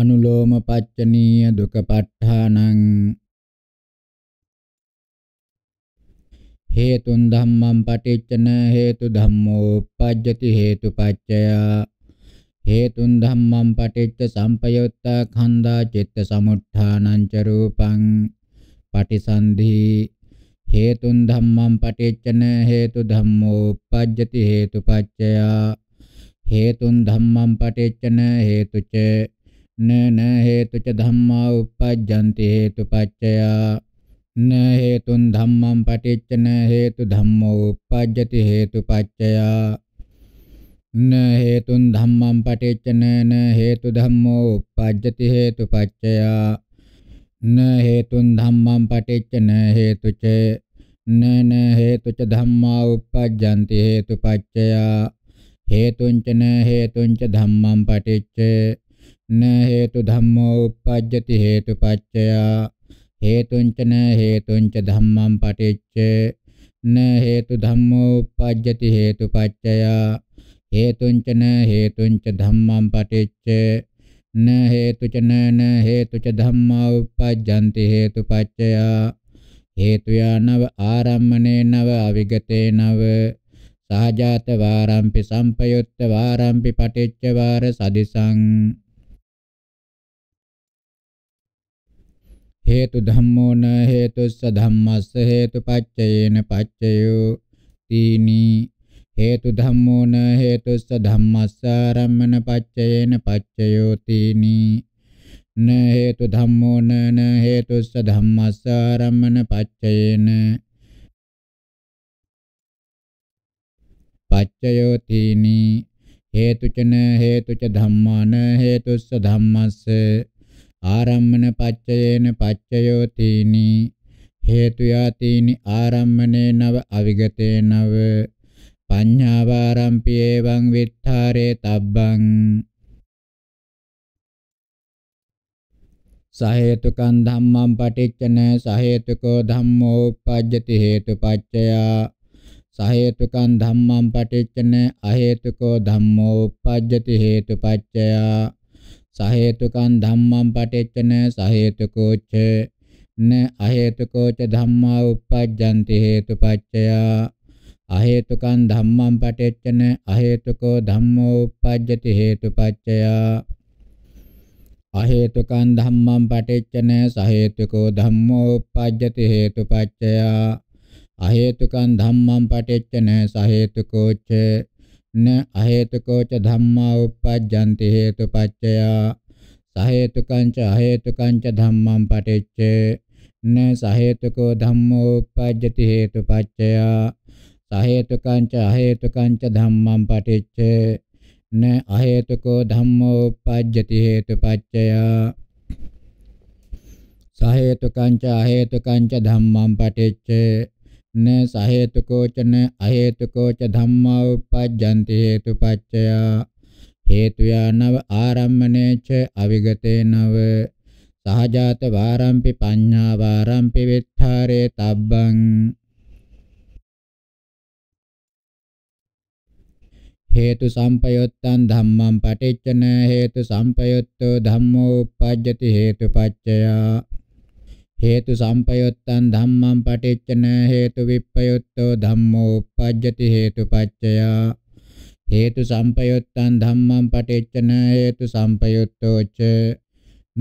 අනුලෝම පච්චනීය දුක ප ဋ ාණං හේතුන් ධම්මං පටිච්චන හේතු ධම්මෝ uppajjati හේතුපච්චය හේතුන් ධම්මං පටිච්ච සම්පයුත්තා ඛණ්ඩා චිත්ත සමුත්ථානං ච රූපං පටිසන්ධි හේතුන් ධම්මං පටිච්චන හේතු ධම්මෝ uppajjati හේතුපච්චය හේතුන් ධම්මං පටිච්චන හේතුච न न हेतु च धम्मा उपजन्ति हेतुपचया न हेतु धम्मं पटिच न हेतु धम्मो उपजति हेतुपचया न हेतु धम्मं पटिच न न हेतु धम्मो उपजति हेतुपचया न हेतु धम्मं पठिच्च न हेतु च न न हेतु च धम्मा उपजन्ति हेतुपचया हेतुं च न हेतुं च धम्मं න හේතු ධම්මෝ uppajjati හේතුපච්චයා හේතුංච න හේතුංච ධම්මං පටිච්ච න හේතු ධම්මෝ uppajjati හේතුපච්චයා හේතුංච න හේතුංච ධම්මං පටිච්ච න හේතුච න න හේතුච ධම්මා uppajjanti හේතුපච්චයා හේතු යනව ආරම්මනේ නව අවිගතේ නව සහජාත වාරම්පි සම්පයුත්ත වාරම්පි පටිච්ච වාර සදිසං හේතු ධම්මෝ න හේතුස්ස ධම්මස්ස හේතුපච්චයේන පච්චයෝ තීනි හේතු ධම්මෝ න හේතුස්ස ධම්මස්සාරම්මන පච්චයේන පච්චයෝ තීනි න හේතු ධම්මෝ න න හේතුස්ස ධම්මස්සාරම්මන පච්චයේන පච්චයෝ තීනි හේතුචන හේතුච ධම්මාන හේතුස්ස ධම්මස්ස ආරම්මන පච්චයේන පච්චයෝ තීනි හේතු යතිනි ආරම්මනේ නව අවිගතේ නව පඤ්ඤාවාරම්පි එවං විත්තරේ තබ්බං සහේතුකං ධම්මං පටිච්චන සහේතුකෝ ධම්මෝ uppajjati හේතුපච්චයා සහේතුකං ධම්මං පටිච්චන අහේතුකෝ ධම්මෝ uppajjati හේතුපච්චයා සහේතුකං ධම්මං පටිච්චන සහේතුකෝච්ච න අහේතුකෝච ධම්මා උප්පජ්ජන්ති හේතුපච්චය අහේතුකං ධම්මං පටිච්චන අහේතුකෝ ධම්මෝ උප්පජ්ජති හේතුපච්චය අහේතුකං ධම්මං පටිච්චන සහේතුකෝ ධම්මෝ උප්පජ්ජති හේතුපච්චය අහේතුකං ධම්මං පටිච්චන සහේතුකෝච්ච න අහේතුකෝ ච ධම්මා uppajjanti හේතුපච්චයා සහේතුකං ච අහේතුකං ච ධම්මං පටිච්ච න සහේතුකෝ ධම්මෝ uppajjati හේතුපච්චයා සහේතුකං ච අහේතුකං ච ධම්මං පටිච්ච න අහේතුකෝ ධම්මෝ uppajjati හේතුපච්චයා සහේතුකං ච අහේතුකං ච ධම්මං පටිච්ච න සහේතුකෝච න අහේතුකෝච ධම්මා උප්පජ්ජන්ති හේතුපච්චය හේතුයා නව ආරම්මණේච අවිගතේ නව සහජාත වාරම්පි පඤ්ඤා වාරම්පි විත්තරේ තබ්බං හේතු සම්පයොත්තං ධම්මං පටිච්චන හේතු සම්පයොත්තෝ ධම්මෝ උප්පජ්ජති හේතුපච්චයා හේතු සම්පයුත්තං ධම්මං පටිච්චන හේතු විප්පයුත්තෝ ධම්මෝ uppajjati හේතුපච්චය හේතු සම්පයුත්තං ධම්මං පටිච්චන හේතු සම්පයුත්තෝ ච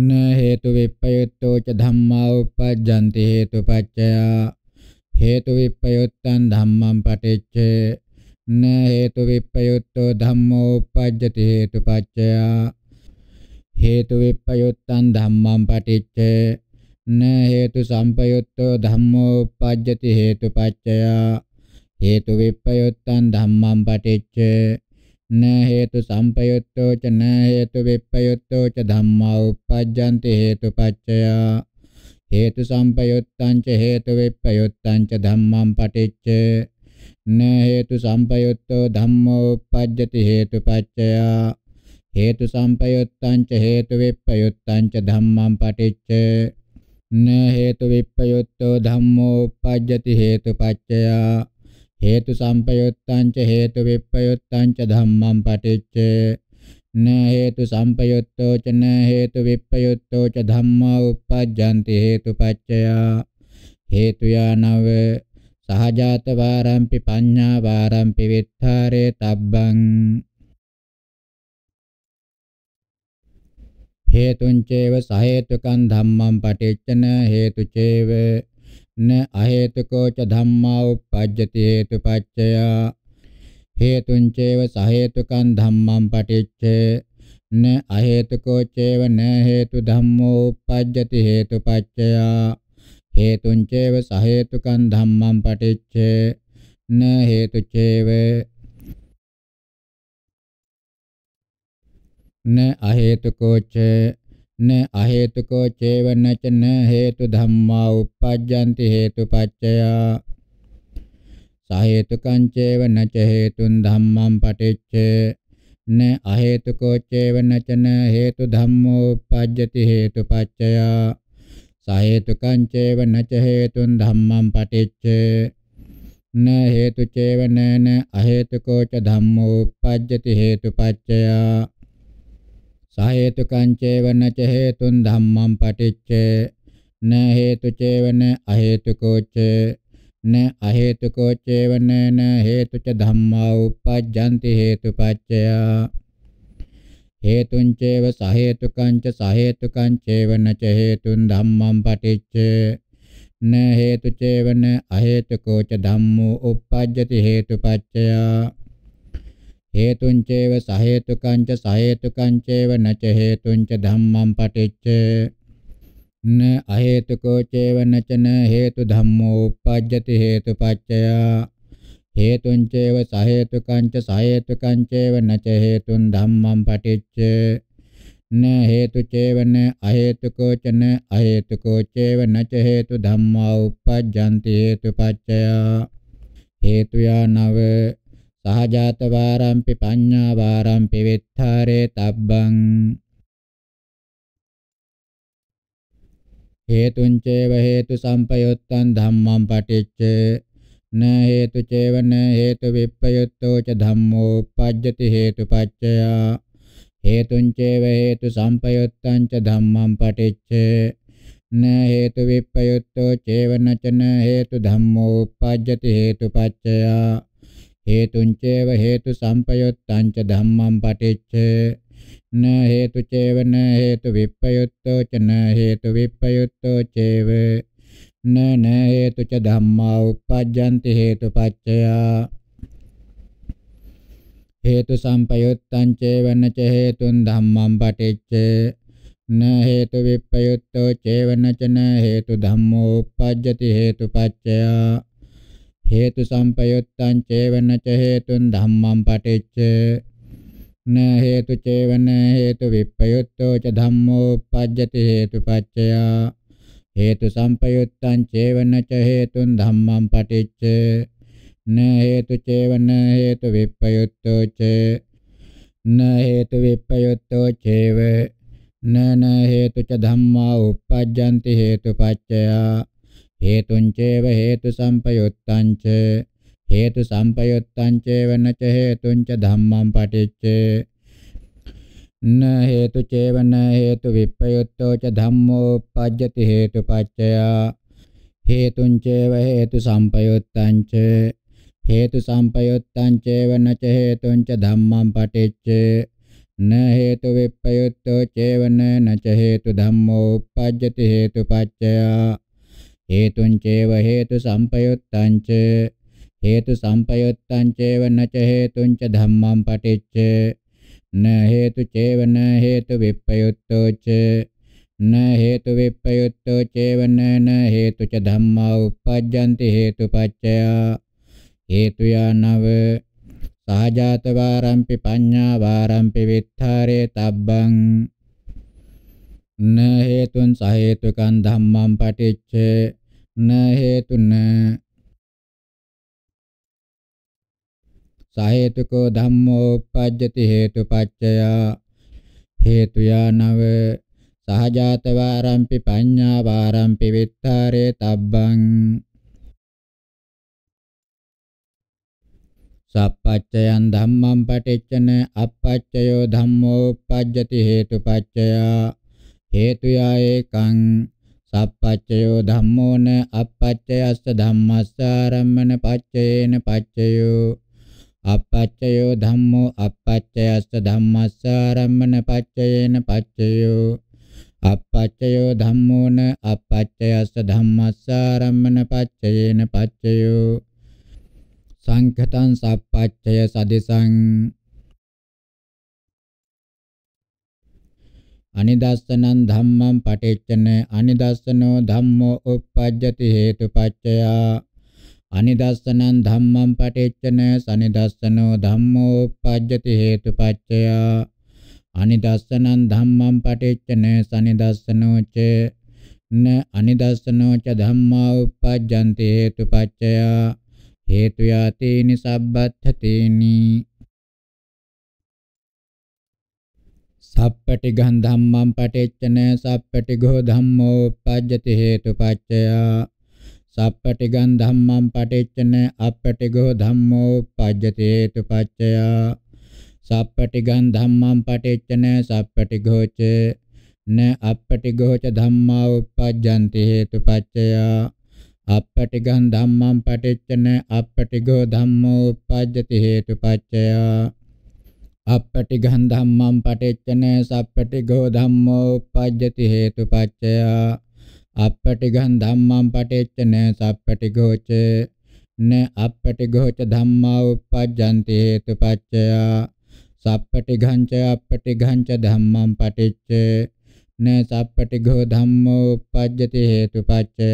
න හේතු විප්පයුත්තෝ ච ධම්මා uppajjanti හේතුපච්චය හේතු විප්පයුත්තං ධම්මං පටිච්ච න හේතු විප්පයුත්තෝ ධම්මෝ uppajjati හේතුපච්චය හේතු විප්පයුත්තං ධම්මං පටිච්ච න හේතු සම්පයුත්තෝ ධම්මෝ උප්පජ්ජති හේතුපච්චය හේතු විප්පයුත්තං ධම්මං පටිච්ච න හේතු සම්පයුත්තෝ ච න හේතු විප්පයුත්තෝ ච ධම්මා උප්පජ්ජන්ති හේතුපච්චය හේතු සම්පයුත්තං ච හේතු විප්පයුත්තං ච ධම්මං පටිච්ච න හේතු සම්පයුත්තෝ ධම්මෝ උප්පජ්ජති හේතුපච්චය හේතු සම්පයුත්තං ච හේතු විප්පයුත්තං ච ධම්මං පටිච්ච න හේතු විප්පයුත්තෝ ධම්මෝ uppajjati හේතුපච්චය හේතු සම්පයුත්තං ච හේතු විප්පයුත්තං ච ධම්මං පටිච්ච න හේතු සම්පයුත්තෝ ච න හේතු විප්පයුත්තෝ ච ධම්මා uppajjanti හේතුපච්චය හේතු යනව සහජාත වාරම්පි පඤ්ඤා වාරම්පි විත්තරේ තබ්බං හේතුං චේව සහේතුකං ධම්මං පටිච්චන හේතු චේව න අහේතුකෝ ච ධම්මා උප්පජ්ජති හේතුපච්චය හේතුං චේව සහේතුකං ධම්මං පටිච්ච න අහේතුකෝ චේව න හේතු ධම්මෝ උප්පජ්ජති හේතුපච්චය හේතුං චේව සහේතුකං ධම්මං පටිච්ච න හේතු චේව न අහේතුකෝච න අහේතුකෝ චේවන ච න හේතු ධම්මා uppajjanti හේතුපච්චයා සහේතුකං චේවන ච හේතුන් ධම්මං පටිච්ච න අහේතුකෝ චේවන ච න හේතු ධම්මෝ uppajjati හේතුපච්චයා සහේතුකං චේවන ච හේතුන් ධම්මං පටිච්ච න හේතු චේවන න අහේතුකෝ ච ධම්මෝ uppajjati හේතුපච්චයා සහේතුකං චේවන ච හේතුන් ධම්මං පටිච්චේ න හේතු චේවන අහේතුකෝ ච න අහේතුකෝ චේවන න හේතු ච ධම්මා උපජ්ජಂತಿ හේතුපච්චය හේතුං චේව සහේතුකං ච සහේතුකං චේවන ච හේතුන් ධම්මං පටිච්ච න හේතු චේවන අහේතුකෝ ච ධම්මෝ උපජ්ජති හේතුපච්චය හේතුංචේව සහේතුකංච සහේතුකංචේව නච හේතුංච ධම්මං පටිච්ච න අහේතුකෝ චේව නචන හේතු ධම්මෝ uppajjati හේතුපච්චය හේතුංචේව සහේතුකංච සහේතුකංචේව නච හේතුන් ධම්මං පටිච්ච න හේතු චේවන අහේතුකෝ චන අහේතුකෝ චේව නච හේතු ධම්මා uppajjanti හේතුපච්චය හේතුයා නව සහජාත වාරම්පි පඤ්ඤා වාරම්පි විත්තරේ තබ්බං හේතුං චේව හේතු සම්පයුත්තං ධම්මං පටිච්ච න හේතු චේව න හේතු විප්පයුත්තෝ ච ධම්මෝ uppajjati හේතුපච්චය හේතුං චේව හේතු සම්පයුත්තං ච ධම්මං පටිච්ච න හේතු විප්පයුත්තෝ චේව න ච න හේතු ධම්මෝ uppajjati හේතුපච්චය හේතුංචේව හේතු සම්පයුත්තං ච ධම්මං පටිච්ච න හේතු චේව න හේතු විප්පයුත්තෝ ච න හේතු විප්පයුත්තෝ චේව න න හේතු ච ධම්මා උප්පජ්ජන්ති හේතුපච්චයා හේතු සම්පයුත්තං චේව න ච හේතුන් ධම්මං පටිච්ච න හේතු විප්පයුත්තෝ චේව න ච න හේතු ධම්මෝ උප්පජ්ජති හේතුපච්චයා हेतु संपयुक्तं चैव न च हेतुं धम्मं पठिच्च न हेतु चैव न हेतु विप्रयुक्तो च धम्मोपपद्यति हेतुपच्चया हेतु संपयुक्तं चैव न च हेतुं धम्मं पठिच्च न हेतु चैव हेतु विप्रयुक्तो च न हेतु विप्रयुक्तो चैव न न हेतु च धम्मा उपपद्यन्ति हेतुपच्चया හේතුං චේව හේතු සම්පයුත්තං ච හේතු සම්පයුත්තං චේව න ච හේතුං ච ධම්මං පටිච්ච න හේතු චේව න හේතු විප්පයුත්තෝ ච ධම්මෝ පජ්ජති හේතුපච්චය හේතුං චේව හේතු සම්පයුත්තං ච හේතු සම්පයුත්තං චේව න ච හේතුං ච ධම්මං පටිච්ච න හේතු විප්පයුත්තෝ චේව න ච හේතු ධම්මෝ පජ්ජති හේතුපච්චය හේතුං චේව හේතු සම්පයුත්තං ච හේතු සම්පයුත්තං චේව නච හේතුං ච ධම්මං පටිච්ච න හේතු චේව න හේතු විප්පයුත්තෝ ච න හේතු විප්පයුත්තෝ චේව න න හේතු ච ධම්මා uppajjanti හේතුපච්චය හේතුයනව සහජාත වාරම්පි පඤ්ඤා වාරම්පි විත්තරේ තබ්බං න හේතුන් සහේතුකං ධම්මං පටිච්චේ න හේතුන සහේතුකෝ ධම්මෝ uppajjati හේතුපච්චයා හේතුයා නව සහජාත වාරම්පි පඤ්ඤා වාරම්පි විත්තරේ තබ්බං සප්පච්චයන් ධම්මං පටිච්චන අපච්චයෝ ධම්මෝ uppajjati හේතුපච්චයා හේතුයා ඒකං සප්පච්චයෝ ධම්මෝන අපච්චයස්ස ධම්මස්සාරම්මන පච්චයේන පච්චයෝ අපච්චයෝ ධම්මෝ අපච්චයස්ස ධම්මස්සාරම්මන පච්චයේන පච්චයෝ අපච්චයෝ ධම්මෝන අපච්චයස්ස ධම්මස්සාරම්මන පච්චයේන පච්චයෝ සංඛතං සප්පච්චය සදිසං අනිදස්සනං ධම්මං පටිච්චන අනිදස්සනෝ ධම්මෝ uppajjati hetupaccaya අනිදස්සනං ධම්මං පටිච්චන සනිදස්සනෝ ධම්මෝ uppajjati hetupaccaya අනිදස්සනං ධම්මං පටිච්චන සනිදස්සනෝ ච න අනිදස්සනෝ ච ධම්මා uppajjanti hetupaccaya හේතු යතේනි සබ්බත්ථ තේනි සප්පටි ගන් ධම්මං පටිච්චන සප්පටි ගෝ ධම්මෝ පජ්ජති හේතුපච්චය සප්පටි ගන් ධම්මං පටිච්චන අප්පටි ගෝ ධම්මෝ පජ්ජති හේතුපච්චය සප්පටි ගන් ධම්මං පටිච්චන සප්පටි ගෝච න අප්පටි ගෝච ධම්මා උපජ්ජන්ති හේතුපච්චය අප්පටි ගන් ධම්මං පටිච්චන අප්පටි ගෝ ධම්මෝ උපජ්ජති හේතුපච්චය අපපටිඝං ධම්මං පටිච්චන සප්පටිඝෝ ධම්මෝ uppajjati හේතුපච්චය අපපටිඝං ධම්මං පටිච්චන සප්පටිඝෝච න අපපටිඝෝච ධම්මා uppajjanti හේතුපච්චය සප්පටිඝං ච අපපටිඝං ච ධම්මං පටිච්ච න සප්පටිඝෝ ධම්මෝ uppajjati හේතුපච්චය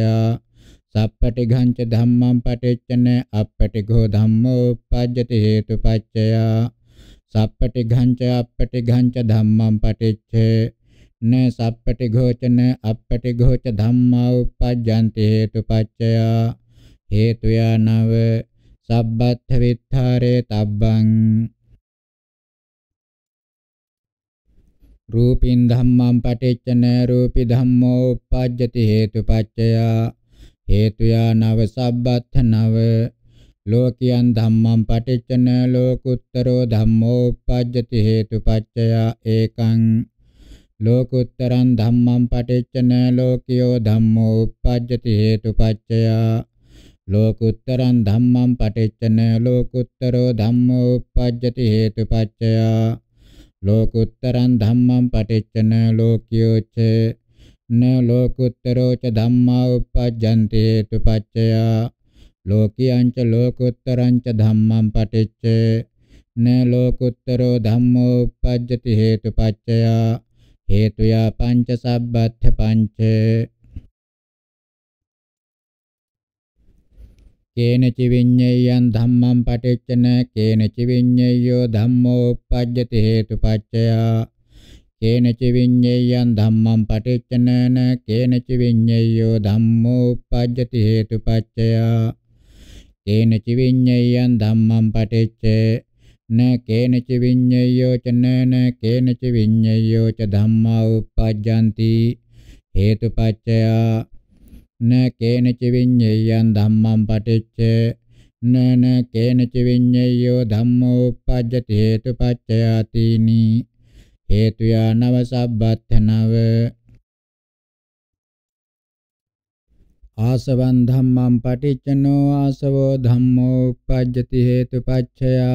සප්පටිඝං ච ධම්මං පටිච්ච න අපපටිඝෝ ධම්මෝ uppajjati හේතුපච්චය සප්පටි ඝංච අප්පටි ඝංච ධම්මං පටිච්ච න සප්පටි ඝෝචන අප්පටි ඝෝච ධම්මා උපජ්ජන්ති හේතුපච්චය හේතුය නව සබ්බත්ථ විත්තරේ තබ්බං රූපින් ධම්මං පටිච්චන රූපි ධම්මෝ උපජ්ජති හේතුපච්චය හේතුය නව සබ්බත්ථ නව ලෝකියන් ධම්මං පටිච්චන ලෝකුත්තරෝ ධම්මෝ uppajjati හේතුපච්චයා ඒකං ලෝකුත්තරං ධම්මං පටිච්චන ලෝකියෝ ධම්මෝ uppajjati හේතුපච්චයා ලෝකුත්තරං ධම්මං පටිච්චන ලෝකුත්තරෝ ධම්මෝ uppajjati හේතුපච්චයා ලෝකුත්තරං ධම්මං පටිච්චන ලෝකියෝ ච න ලෝකුත්තරෝ ච ධම්මා uppajjanti හේතුපච්චයා ලෝකියංච ලෝකුත්තරංච ධම්මං පටිච්ච න ලෝකුත්තරෝ ධම්මෝ uppajjati හේතුපච්චය හේතුයා පංච සබ්බත්ථ පංච කේනච විඤ්ඤයං ධම්මං පටිච්ච න කේනච විඤ්ඤයෝ ධම්මෝ uppajjati හේතුපච්චය කේනච විඤ්ඤයං ධම්මං පටිච්ච න කේනච විඤ්ඤයෝ ධම්මෝ uppajjati හේතුපච්චය කේනච විඤ්ඤයං ධම්මං පටිච්ච න කේනච විඤ්ඤයෝ ච නන කේනච විඤ්ඤයෝ ච ධම්මා උප්පජ්ජಂತಿ හේතුපච්චය න කේනච විඤ්ඤයං ධම්මං පටිච්ච නන කේනච විඤ්ඤයෝ ධම්මෝ උප්පජ්ජති හේතුපච්චයාතිනි හේතුයා නව සබ්බත්ථනව ආසවං ධම්මං පටිච්චනෝ ආසවෝ ධම්මෝ uppajjati hetupaccaya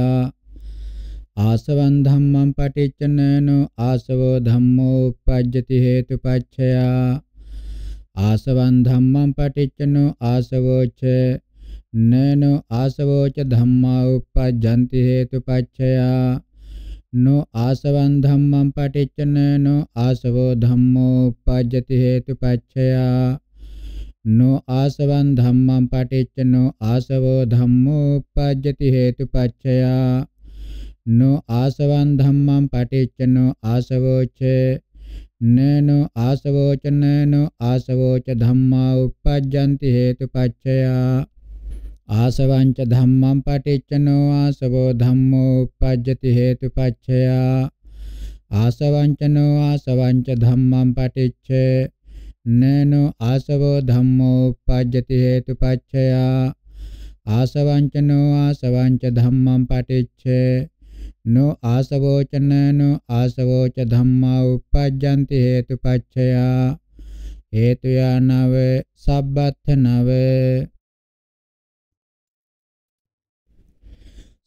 ආසවං ධම්මං පටිච්චනෝ ආසවෝ ධම්මෝ uppajjati hetupaccaya ආසවං ධම්මං පටිච්චනෝ ආසවෝ ච නනෝ ආසවෝ ච ධම්මා uppajjanti hetupaccaya नो आसवं धम्मं पठिच्च नो आसवो धम्मो उपजति हेतुपच्छया නෝ ආසවං ධම්මං පටිච්ච නෝ ආසවෝ ධම්මෝ uppajjati hetupaccaya නෝ ආසවං ධම්මං පටිච්ච නෝ ආසවෝච නනෝ ආසවෝච නනෝ ආසවෝච ධම්මා uppajjanti hetupaccaya ආසවං ච ධම්මං පටිච්ච නෝ ආසවෝ ධම්මෝ uppajjati hetupaccaya ආසවං ච නෝ ආසවං ච ධම්මං පටිච්ච නේන ආසවෝ ධම්මෝ උප්පජ්ජති හේතුපච්චය ආසවංචනෝ ආසවංච ධම්මං පටිච්චේ नो आसवोचन नो आसवोच धम्मा उपपद्यन्ति हेतुपच्छया हेतुया नव सब्बथ नव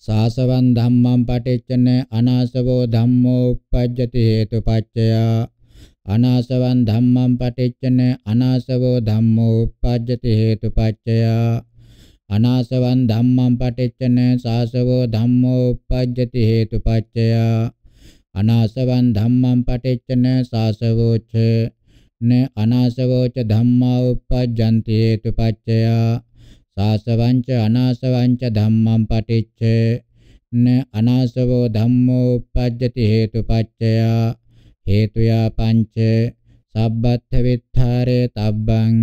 सासवन् धम्मं पटिच्चन अनासवो धम्मो उपपद्यति हेतुपच्छया අනාසවං ධම්මං පටිච්චන අනාසවෝ ධම්මෝ uppajjati hetupaccaya අනාසවං ධම්මං පටිච්චන සාසවෝ ධම්මෝ uppajjati hetupaccaya අනාසවං ධම්මං පටිච්චන සාසවෝ ච න අනාසවෝ ච ධම්මා uppajjanti hetupaccaya සාසවං ච අනාසවං ච ධම්මං පටිච්ච න අනාසවෝ ධම්මෝ uppajjati hetupaccaya හේතුයා පංච සබ්බත්ථ විත්තරේ තබ්බං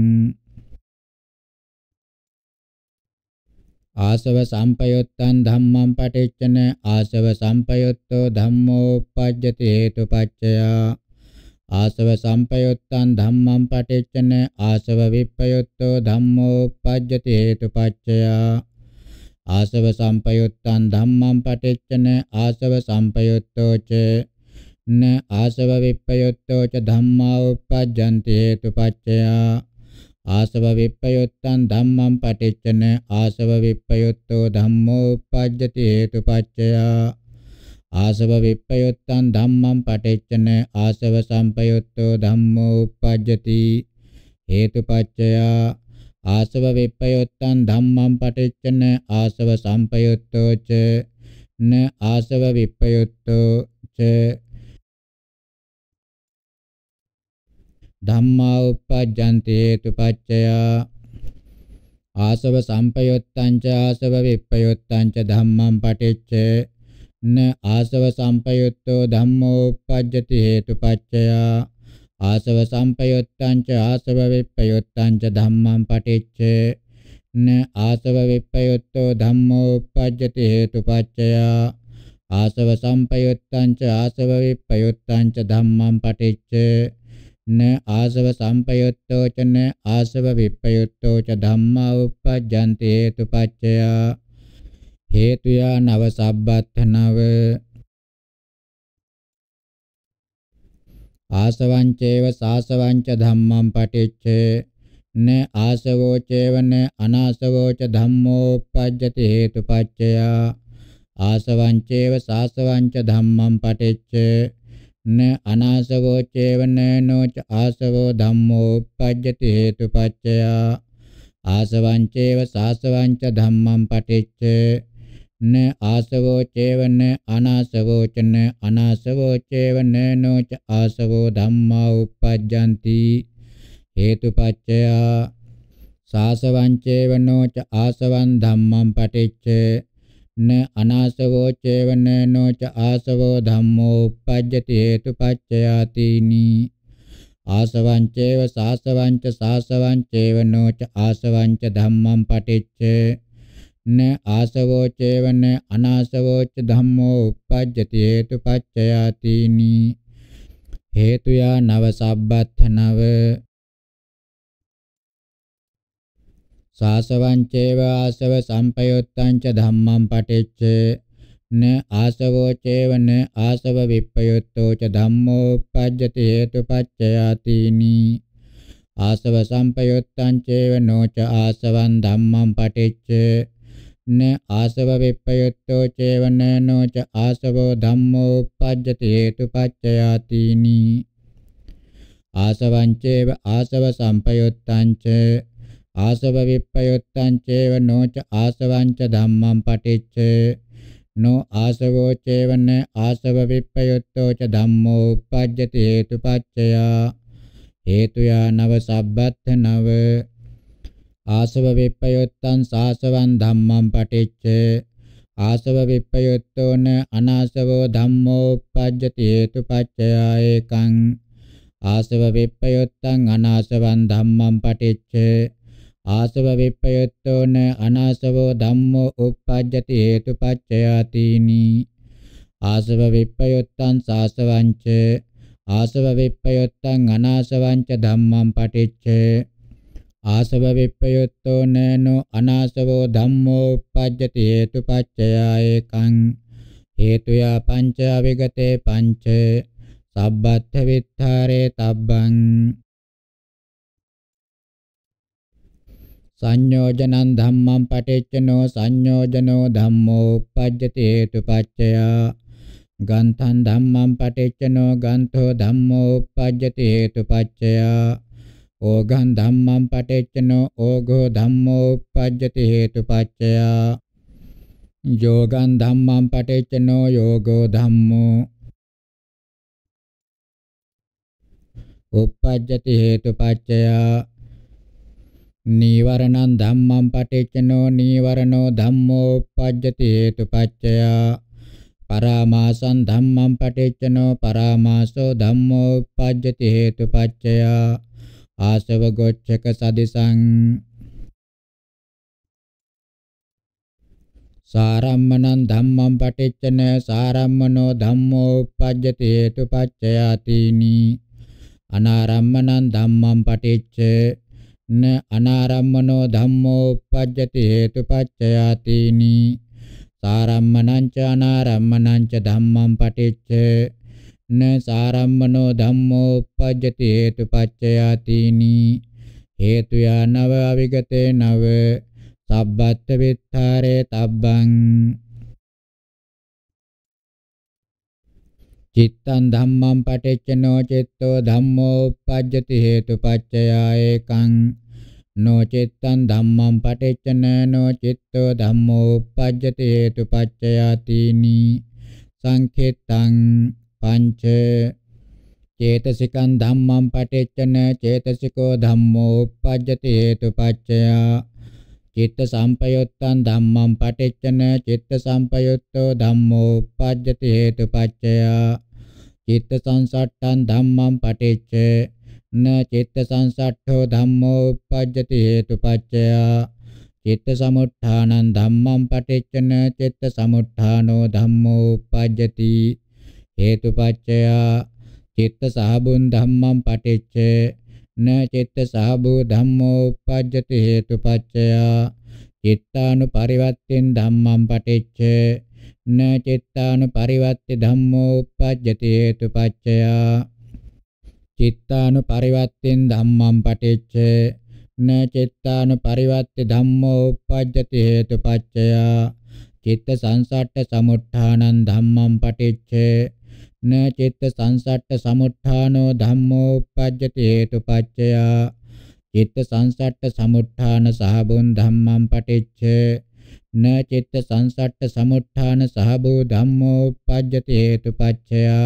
ආසව සම්පයුත්තං ධම්මං පටිච්චන ආසව සම්පයුත්තෝ ධම්මෝ uppajjati හේතුපච්චය ආසව සම්පයුත්තං ධම්මං පටිච්චන ආසව විප්පයුත්තෝ ධම්මෝ uppajjati හේතුපච්චය ආසව සම්පයුත්තං ධම්මං පටිච්චන ආසව සම්පයුත්තෝ ච න ආසව විප්පයුත්තෝ ච ධම්මා උපජ්ජන්ති හේතුපච්චය ආසව විප්පයුත්තං ධම්මං පටිච්චන ආසව විප්පයුත්තෝ ධම්මෝ උපජ්ජති හේතුපච්චය ආසව විප්පයුත්තං ධම්මං පටිච්චන ආසව සම්පයුත්තෝ ධම්මෝ උපජ්ජති හේතුපච්චය ආසව විප්පයුත්තං ධම්මං පටිච්චන ආසව සම්පයුත්තෝ ච න ආසව විප්පයුත්තෝ ච ධම්මා uppajjanti hetupaccaya ආසව සම්පයුත්තං ච ආසව විප්පයුත්තං ච ධම්මං පටිච්ච න ආසව සම්පයුත්තෝ ධම්මෝ uppajjati hetupaccaya ආසව සම්පයුත්තං ච ආසව විප්පයුත්තං ච ධම්මං පටිච්ච න ආසව විප්පයුත්තෝ ධම්මෝ uppajjati hetupaccaya ආසව සම්පයුත්තං ච ආසව විප්පයුත්තං ච ධම්මං පටිච්ච न आसव संपयुक्तो च न आसव विपयुक्तो च धम्मा उपजन्ति हेतुपच्चय हेतुया नव सब्बत्थनव आसवं चैव सासवं च धम्मं पठिच्छ न आसवो चैव न अनासवो च धम्मोपजति हेतुपच्चय आसवं चैव सासवं च धम्मं पठिच्छ න අනාසවෝ චේවන නොච ආසවෝ ධම්මෝ uppajjati hetupaccaya ආසවං චේව සාසවං ච ධම්මං පටිච්ච න ආසවෝ චේවන අනාසවෝ චන අනාසවෝ චේවන නොච ආසවෝ ධම්මා uppajjanti hetupaccaya සාසවං චේව නොච ආසවං ධම්මං පටිච්ච න අනාසවෝ චේවන නොච ආසවෝ ධම්මෝ uppajjati hetu paccayatini ආසවං චේව සාසවං ච සාසවං චේව නොච ආසවං ච ධම්මං පටිච්ච න ආසවෝ චේව න අනාසවෝ ච ධම්මෝ uppajjati hetu paccayatini හේතුයා නව සබ්බත්ථ නව සාසවං චේව ආසව සම්පයුත්තං ච ධම්මං පටිච්ච න ආසවෝ චේව න ආසව විප්පයුත්තෝ ච ධම්මෝ පජ්ජති හේතුපච්චයාතිනි ආසව සම්පයුත්තං චේව නොච ආසවං ධම්මං පටිච්ච න ආසව විප්පයුත්තෝ චේවන නොච ආසවෝ ධම්මෝ uppajjati හේතුපච්චයාතිනි ආසවං චේව ආසව සම්පයුත්තං ච ආසව විප්පයොත්තං චේව නොච ආසවංච ධම්මං පටිච්ච නෝ ආසවෝ චේවන ආසව විප්පයොත්තෝ ච ධම්මෝ uppajjati හේතුපච්චය හේතුයා නව සබ්බත්ථ නව ආසව විප්පයොත්තං සාසවං ධම්මං පටිච්ච ආසව විප්පයොත්තෝන අනාසවෝ ධම්මෝ uppajjati හේතුපච්චය ඒකං ආසව විප්පයොත්තං අනාසවං ධම්මං පටිච්ච ආසව විප්පයත්තෝන අනාසවෝ ධම්මෝ uppajjati hetupaccayatini ආසව විප්පයත්තං සාසවංච ආසව විප්පයත්තං අනාසවංච ධම්මං පටිච්ච ආසව විප්පයත්තෝන නෝ අනාසවෝ ධම්මෝ uppajjati hetupaccayayකං හේතුයා පංච අවිගතේ පංච සබ්බත්ථ විත්තරේ තබ්බං සංයෝජනං ධම්මං පටිච්චනෝ සංයෝජනෝ ධම්මෝ uppajjati hetupaccaya ගන්තං ධම්මං පටිච්චනෝ ගන්තෝ ධම්මෝ uppajjati hetupaccaya ඕගං ධම්මං පටිච්චනෝ ඕගෝ ධම්මෝ uppajjati hetupaccaya යෝගං ධම්මං පටිච්චනෝ යෝගෝ ධම්මෝ uppajjati hetupaccaya නීවරණං ධම්මං පටිච්චනෝ නීවරණෝ ධම්මෝ uppajjati hetupaccaya පරාමාසං ධම්මං පටිච්චනෝ පරාමාසෝ ධම්මෝ uppajjati hetupaccaya ආසව ගොච්ඡක සදිසං සාරම්මනං ධම්මං පටිච්චන සාරම්මනෝ ධම්මෝ uppajjati hetupaccaya තීනි අනාරම්මනං ධම්මං පටිච්චේ න අනාරම්මනෝ ධම්මෝ uppajjati හේතුපච්චයාතිනි සාරම්මනං ච අනාරම්මනං ච ධම්මං පටිච්ච න සාරම්මනෝ ධම්මෝ uppajjati හේතුපච්චයාතිනි හේතු යනව අවිගතේ නව සබ්බත් විත්තරේ තබ්බං චිත්තං ධම්මං පටිච්චනෝ චිත්තෝ ධම්මෝ uppajjati හේතුපච්චයා ඒකං නෝ චිත්තං ධම්මං පටිච්චනෝ චිත්තෝ ධම්මෝ uppajjati හේතුපච්චයා තීනි සංඛෙත්තං පංච චේතසිකං ධම්මං පටිච්චන චේතසිකෝ ධම්මෝ uppajjati හේතුපච්චයා චිත්ත සම්පයුත්තං ධම්මං පටිච්චන චිත්ත සම්පයුත්තෝ ධම්මෝ uppajjati හේතුපච්චයා චිත්ත සංසට්ඨං ධම්මං පටිච්ච න චිත්ත සංසට්ඨෝ ධම්මෝ uppajjati හේතුපච්චය චිත්ත සමුත්ථානං ධම්මං පටිච්ච න චිත්ත සමුත්ථානෝ ධම්මෝ uppajjati හේතුපච්චය චිත්ත සහබුන් ධම්මං පටිච්ච න චිත්ත සහබෝ ධම්මෝ uppajjati හේතුපච්චය චිත්තානුපරිවත්තෙන් ධම්මං පටිච්ච න චිත්තානුපරිවත්තේ ධම්මෝ uppajjati hetupaccaya චිත්තානුපරිවත්තෙන් ධම්මං පටිච්ච න චිත්තානුපරිවත්තේ ධම්මෝ uppajjati hetupaccaya චිත්ත සංසට්ඨ සමුට්ඨානං ධම්මං පටිච්ච න චිත්ත සංසට්ඨ සමුට්ඨානෝ ධම්මෝ uppajjati hetupaccaya චිත්ත සංසට්ඨ සමුත්ථාන සහබුන් ධම්මං පටිච්ච න චිත්ත සංසට්ඨ සමුත්ථාන සහබෝ ධම්මෝ uppajjati hetupaccaya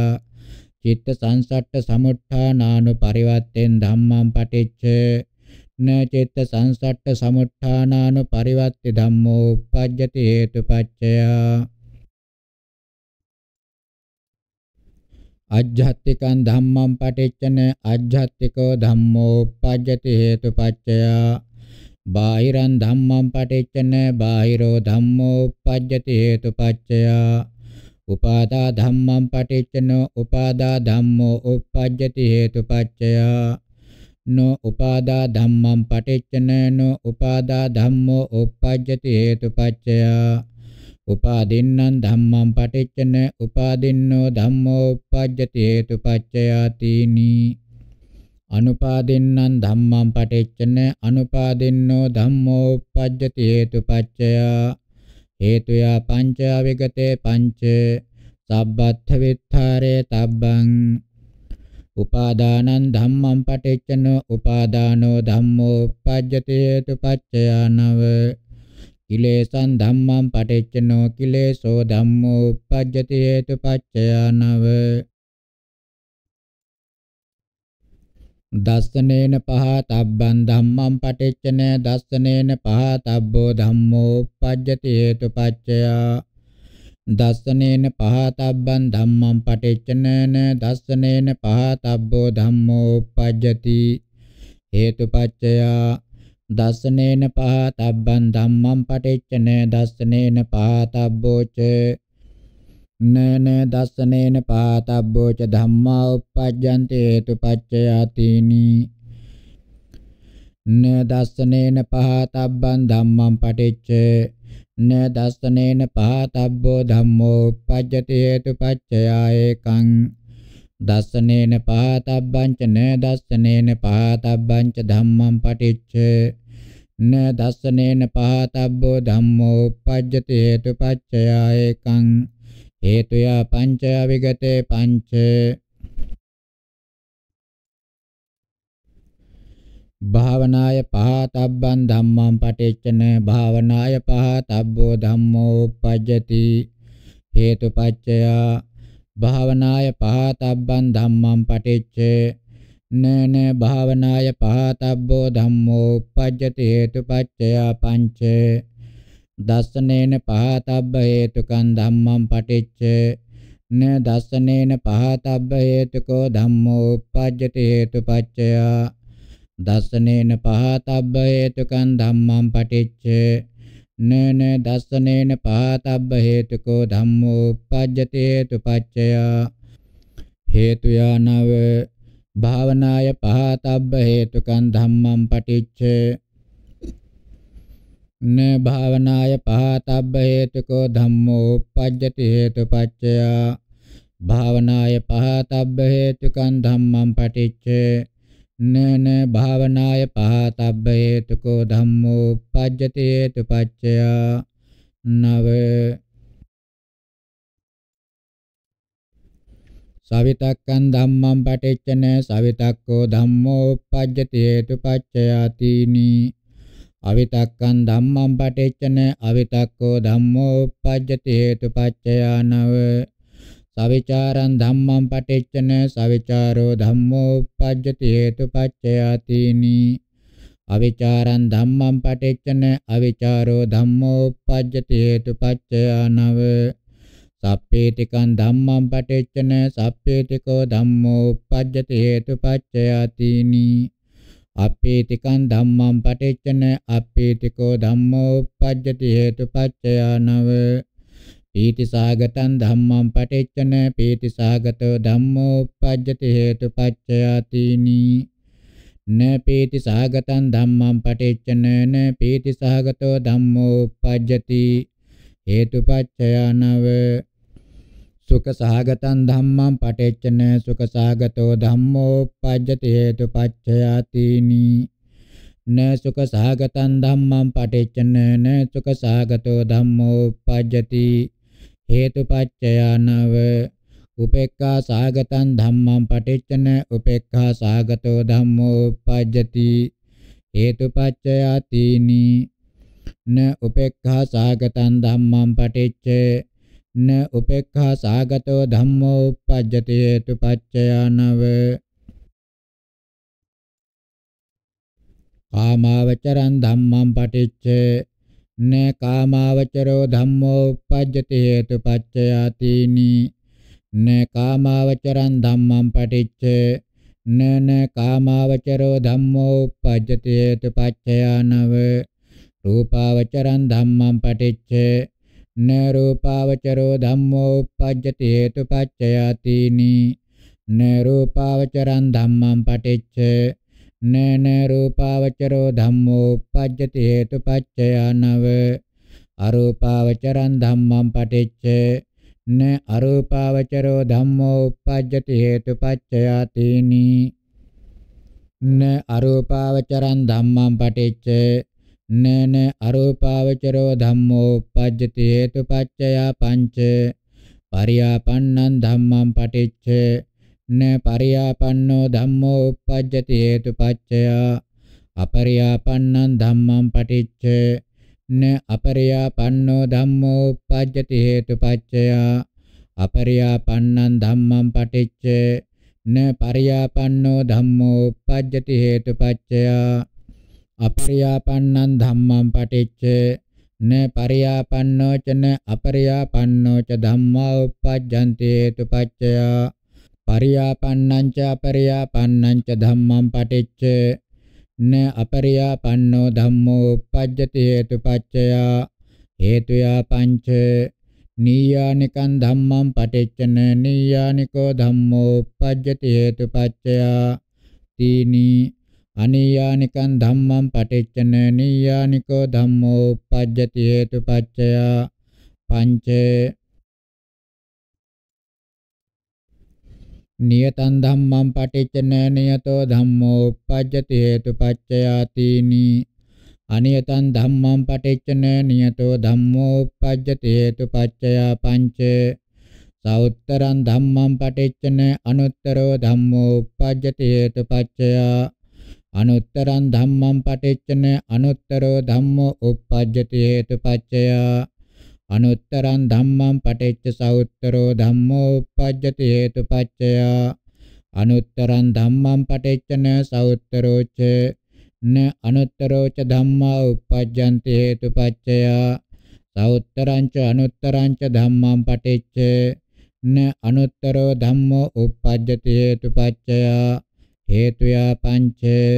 චිත්ත සංසට්ඨ සමුත්ථානානු පරිවත්තෙන් ධම්මං පටිච්ච න චිත්ත සංසට්ඨ සමුත්ථානානු පරිවත්ති ධම්මෝ uppajjati hetupaccaya අජ්ජත්තිකං ධම්මං පටිච්චන අජ්ජත්තිකෝ ධම්මෝ පජ්ජති හේතුපච්චය බාහිරං ධම්මං පටිච්චන බාහිරෝ ධම්මෝ පජ්ජති හේතුපච්චය උපාදා ධම්මං පටිච්චන උපාදා ධම්මෝ උප්පජ්ජති හේතුපච්චය නෝ උපාදා ධම්මං පටිච්චන නෝ උපාදා ධම්මෝ උප්පජ්ජති හේතුපච්චය උපාදින්නම් ධම්මං පටිච්චන උපාදින්නෝ ධම්මෝ uppajjati hetupaccayatini අනුපාදින්නම් ධම්මං පටිච්චන අනුපාදින්නෝ ධම්මෝ uppajjati hetupaccaya හේතුයා පංච අවිගතේ පංච සබ්බත්ථ විත්තරේ තබ්බං උපාදානං ධම්මං පටිච්චන උපාදානෝ ධම්මෝ uppajjati hetupaccaya නව කිලේසං ධම්මං පටිච්චනෝ කිලේසෝ ධම්මෝ uppajjati හේතුපච්චයානව දස්සනේන පහතබ්බං ධම්මං පටිච්චන දස්සනේන පහතබ්බෝ ධම්මෝ uppajjati හේතුපච්චයා දස්සනේන පහතබ්බං ධම්මං පටිච්චනන දස්සනේන පහතබ්බෝ ධම්මෝ uppajjati හේතුපච්චයා දස්සනේන පහතබ්බන් ධම්මං පටිච්චන දස්සනේන පහතබ්බෝච නන දස්සනේන පහතබ්බෝච ධම්මා uppajjanti hetupaccayatini න දස්සනේන පහතබ්බන් ධම්මං පටිච්ච න දස්සනේන පහතබ්බෝ ධම්මෝ uppajjati hetupaccaya ekang දස්සනේන පහතබ්බංච න දස්සනේන පහතබ්බංච ධම්මං පටිච්ච න දස්සනේන පහතබ්බෝ ධම්මෝ uppajjati හේතුපච්චයා ඒකං හේතුයා පංචය විගතේ පංච භාවනාය පහතබ්බං ධම්මං පටිච්චන භාවනාය පහතබ්බෝ ධම්මෝ uppajjati හේතුපච්චයා භාවනාය පහතබ්බන් ධම්මං පටිච්ච නන භාවනාය පහතබ්බෝ ධම්මෝ uppajjati hetupaccaya පංච දස්සනේන පහතබ්බ හේතුකං ධම්මං පටිච්ච න දස්සනේන පහතබ්බ හේතුකෝ ධම්මෝ uppajjati hetupaccaya දස්සනේන පහතබ්බ හේතුකං ධම්මං පටිච්ච නේන දස්සනේන පහතබ්බ හේතුකෝ ධම්මෝ uppajjate tupaccaya හේතු යනව භාවනාය පහතබ්බ හේතුකං ධම්මං පටිච්ච න භාවනාය පහතබ්බ හේතුකෝ ධම්මෝ uppajjate hetupaccaya භාවනාය පහතබ්බ හේතුකං ධම්මං පටිච්ච නන භාවනාය පහතබ්බ හේතුකෝ ධම්මෝ uppajjati හේතු පච්චය නව සවිතක්කං ධම්මං පටිච්චන සවිතක්කෝ ධම්මෝ uppajjati හේතු පච්චයාතිනි අවිතක්කං ධම්මං පටිච්චන අවිතක්කෝ ධම්මෝ uppajjati හේතු පච්චයානව සවිචාරං ධම්මං පටිච්චන සවිචාරෝ ධම්මෝ උපජ්ජති හේතුපච්චයාතිනි අවිචාරං ධම්මං පටිච්චන අවිචාරෝ ධම්මෝ උපජ්ජති හේතුපච්චයානව සප්පේතිකං ධම්මං පටිච්චන සප්පේතිකෝ ධම්මෝ උපජ්ජති හේතුපච්චයාතිනි අපේතිකං ධම්මං පටිච්චන අපේතිකෝ ධම්මෝ උපජ්ජති හේතුපච්චයානව පීතිසාගතං ධම්මං පටිච්චන පීතිසාගතෝ ධම්මෝ uppajjati හේතුපච්චයාතිනි න පීතිසාගතං ධම්මං පටිච්චන න පීතිසාගතෝ ධම්මෝ uppajjati හේතුපච්චයානව සුඛසහගතං ධම්මං පටිච්චන සුඛසහගතෝ ධම්මෝ uppajjati හේතුපච්චයාතිනි න සුඛසහගතං ධම්මං පටිච්චන න සුඛසහගතෝ ධම්මෝ uppajjati හේතුපච්චයා නව උපේක්ඛා සාගතං ධම්මං පටිච්චන උපේක්ඛා සාගතෝ ධම්මෝ uppajjati හේතුපච්චයා තීනි න උපේක්ඛා සාගතං ධම්මං පටිච්ච න උපේක්ඛා සාගතෝ ධම්මෝ uppajjati හේතුපච්චයා නව කාමාවචරං ධම්මං පටිච්ච න කාමාවචරෝ ධම්මෝ uppajjati hetupaccayatini න කාමාවචරං ධම්මං පටිච්ච න න කාමාවචරෝ ධම්මෝ uppajjati hetupaccayanav රූපාවචරං ධම්මං පටිච්ච න රූපාවචරෝ ධම්මෝ uppajjati hetupaccayatini න රූපාවචරං ධම්මං පටිච්ච නේන රූපාවචරෝ ධම්මෝ uppajjati හේතුපච්චයානව අරූපාවචරං ධම්මං පටිච්ච න අරූපාවචරෝ ධම්මෝ uppajjati හේතුපච්චයාතිනි න අරූපාවචරං ධම්මං පටිච්ච නේන අරූපාවචරෝ ධම්මෝ uppajjati හේතුපච්චයා පංච පරියාපන්නං ධම්මං පටිච්ච න පරියාපන්නෝ ධම්මෝ uppajjati හේතුපච්චයා අපරියාපන්නං ධම්මං පටිච්ච න අපරියාපන්නෝ ධම්මෝ uppajjati හේතුපච්චයා අපරියාපන්නං ධම්මං පටිච්ච න පරියාපන්නෝ ධම්මෝ uppajjati හේතුපච්චයා අපරියාපන්නං ධම්මං පටිච්ච න පරියාපන්නෝ ච න අපරියාපන්නෝ ච ධම්මා uppajjanti හේතුපච්චයා පරියාපන්නංච අපරියාපන්නංච ධම්මං පටිච්ච න අපරියාපන්නෝ ධම්මෝ uppajjati හේතුපච්චය හේතුයා පංච නීයානිකං ධම්මං පටිච්චන නීයානිකෝ ධම්මෝ uppajjati හේතුපච්චය තීනි අනීයානිකං ධම්මං පටිච්චන නීයානිකෝ ධම්මෝ uppajjati හේතුපච්චය පංචේ නියතං ධම්මං පටිච්චන නියතෝ ධම්මෝ uppajjati hetupaccayatini අනියතං ධම්මං පටිච්චන නියතෝ ධම්මෝ uppajjati hetupaccaya පංච සෞත්තරං ධම්මං පටිච්චන අනුත්තරෝ ධම්මෝ uppajjati hetupaccaya අනුත්තරං ධම්මං පටිච්චන අනුත්තරෝ ධම්මෝ uppajjati hetupaccaya අනුත්තරං ධම්මං පටිච්ච සෞත්තරෝ ධම්මෝ uppajjati හේතුපච්චය අනුත්තරං ධම්මං පටිච්චන සෞත්තරෝ ච න අනුත්තරෝ ච ධම්මා uppajjanti හේතුපච්චය සෞත්තරං ච අනුත්තරං ච ධම්මං පටිච්ච න අනුත්තරෝ ධම්මෝ uppajjati හේතුපච්චය හේතුයා පංචේ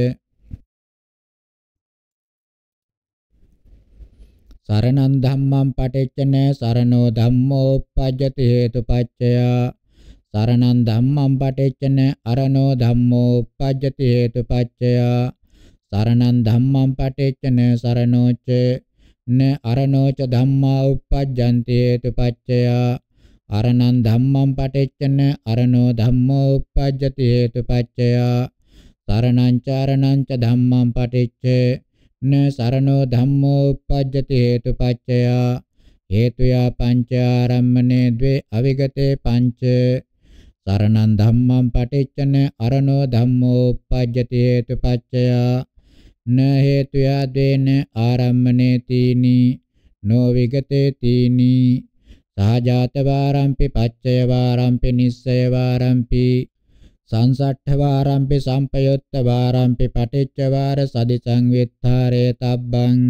සරණං ධම්මං පටිච්චන සරණෝ ධම්මෝ uppajjati hetupaccaya සරණං ධම්මං පටිච්චන අරණෝ ධම්මෝ uppajjati hetupaccaya සරණං ධම්මං පටිච්චන සරණෝච න අරණෝච ධම්මා uppajjanti hetupaccaya අරණං ධම්මං පටිච්චන අරණෝ ධම්මෝ uppajjati hetupaccaya සරණං චරණං ච ධම්මං පටිච්චේ න සරණෝ ධම්මෝ uppajjati හේතුපච්චයා හේතුයා පංච ආරම්මනේ द्वे අවිගතේ පංච සරණං ධම්මං පටිච්චන අරණෝ ධම්මෝ uppajjati හේතුපච්චයා න හේතුයා දේන ආරම්මනේ තීනි නෝ විගතේ තීනි සාජාත වාරම්පි පච්චය වාරම්පි නිස්සය වාරම්පි සංසට්ඨවාරම්පි සම්පයොත්ත වාරම්පි පටිච්ච වාර සදි සංවිත්තරේ තබ්බං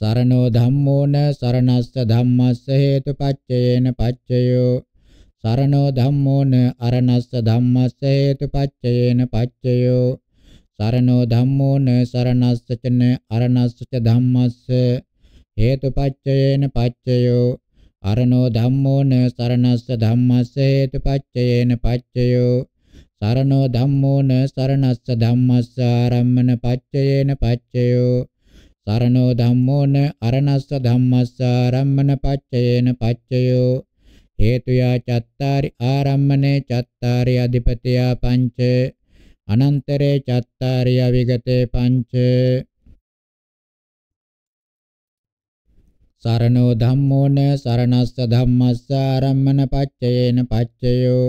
සරණෝ ධම්මෝන සරණස්ස ධම්මස්ස හේතුපච්චයේන පච්චයෝ සරණෝ ධම්මෝන අරණස්ස ධම්මස්ස හේතුපච්චයේන පච්චයෝ සරණෝ ධම්මෝන සරණස්ස චන අරණස්ස ධම්මස්ස හේතුපච්චයේන පච්චයෝ අරණෝ ධම්මෝන සරණස්ස ධම්මස්ස හේතුපච්චයේන පච්චයෝ සරණෝ ධම්මෝන සරණස්ස ධම්මස්ස ආරම්මන පච්චයේන පච්චයෝ සරණෝ ධම්මෝන අරණස්ස ධම්මස්ස ආරම්මන පච්චයේන පච්චයෝ හේතුයා චත්තාරි ආරම්මනේ චත්තාරි අධිපතියා පංච අනන්තරේ චත්තාරි අවිගතේ පංච සරණෝ ධම්මෝන සරණස්ස ධම්මස්ස ආරම්මන පච්චයේන පච්චයෝ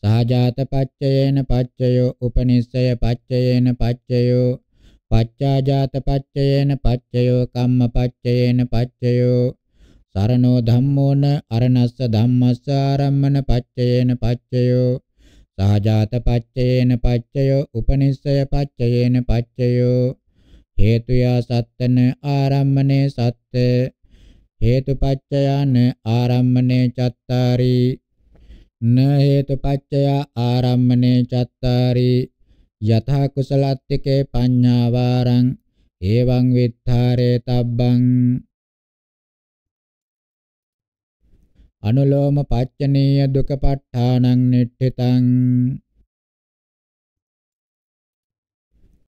සහජාත පච්චයේන පච්චයෝ උපනිස්සය පච්චයේන පච්චයෝ පච්චාජාත පච්චයේන පච්චයෝ කම්ම පච්චයේන පච්චයෝ සරණෝ ධම්මෝන අරණස්ස ධම්මස්ස ආරම්මන පච්චයේන පච්චයෝ සහජාත පච්චයේන පච්චයෝ උපනිස්සය පච්චයේන පච්චයෝ හේතුයා සත්තන ආරම්මනේ සත්ත්‍ය හේතුපච්චයාන ආරම්මනේ චත්තාරි න හේතුපච්චයා ආරම්මනේ චත්තාරි යථා කුසලත්තිකේ පඤ්ඤාවාරං එවං විත්තරේ තබ්බං අනුලෝම පච්චනීය දුක ප ဋ ාණං නිට්ඨිතං